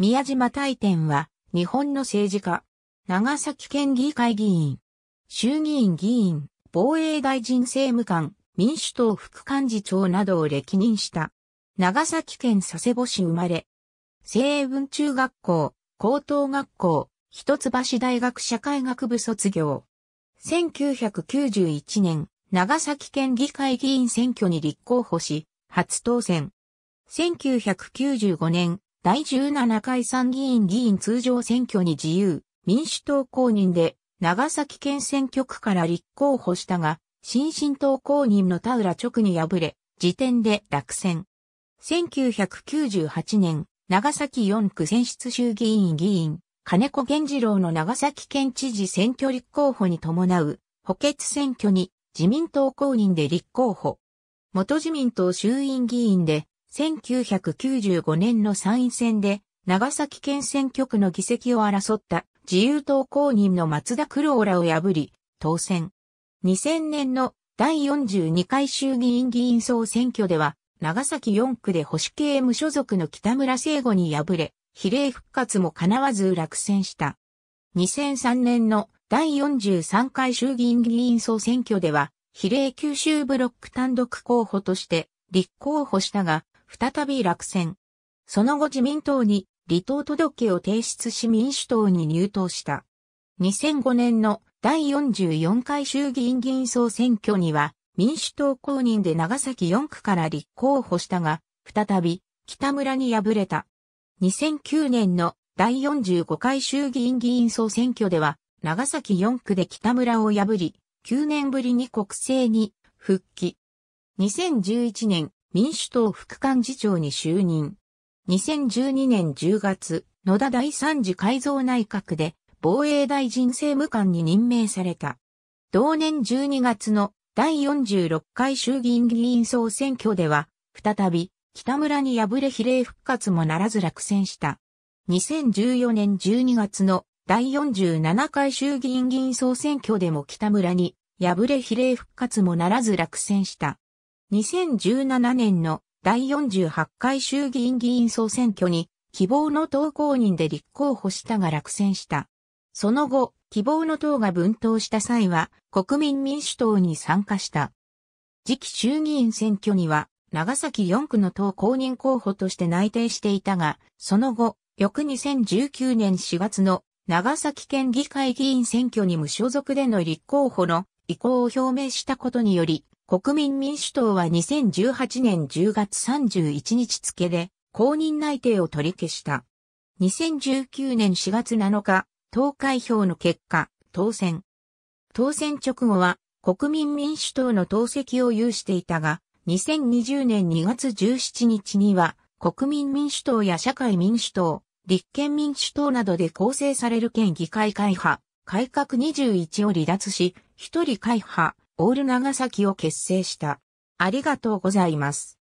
宮島大典は、日本の政治家、長崎県議会議員、衆議院議員、防衛大臣政務官、民主党副幹事長などを歴任した。長崎県佐世保市生まれ。西文中学校、高等学校、一橋大学社会学部卒業。1991年、長崎県議会議員選挙に立候補し、初当選。1995年、第17回参議院議員通常選挙に自由、民主党公認で、長崎県選挙区から立候補したが、新進党公認の田浦直に敗れ、時点で落選。1998年、長崎4区選出衆議院議員、金子源次郎の長崎県知事選挙立候補に伴う補欠選挙に自民党公認で立候補。元自民党衆院議員で1995年の参院選で長崎県選挙区の議席を争った自由党公認の松田九郎らを破り当選。2000年の第42回衆議院議員総選挙では長崎4区で保守系無所属の北村聖吾に敗れ、比例復活も叶わず落選した。2003年の第43回衆議院議員総選挙では、比例九州ブロック単独候補として立候補したが、再び落選。その後自民党に離党届を提出し民主党に入党した。2005年の第44回衆議院議員総選挙には民主党公認で長崎4区から立候補したが、再び北村に敗れた。2009年の第45回衆議院議員総選挙では、長崎4区で北村を破り、9年ぶりに国政に復帰。2011年民主党副幹事長に就任。2012年10月、野田第三次改造内閣で防衛大臣政務官に任命された。同年12月の第46回衆議院議員総選挙では、再び北村に敗れ比例復活もならず落選した。2014年12月の第47回衆議院議員総選挙でも北村に敗れ比例復活もならず落選した。2017年の第48回衆議院議員総選挙に希望の党公認で立候補したが落選した。その後、希望の党が分党した際は国民民主党に参加した。次期衆議院選挙には長崎4区の党公認候補として内定していたが、その後、翌2019年4月の長崎県議会議員選挙に無所属での立候補の意向を表明したことにより、国民民主党は2018年10月31日付で公認内定を取り消した。2019年4月7日、投開票の結果、当選。当選直後は国民民主党の党籍を有していたが、2020年2月17日には国民民主党や社会民主党、立憲民主党などで構成される県議会会派、改革21を離脱し、一人会派、オール長崎を結成した。ありがとうございます。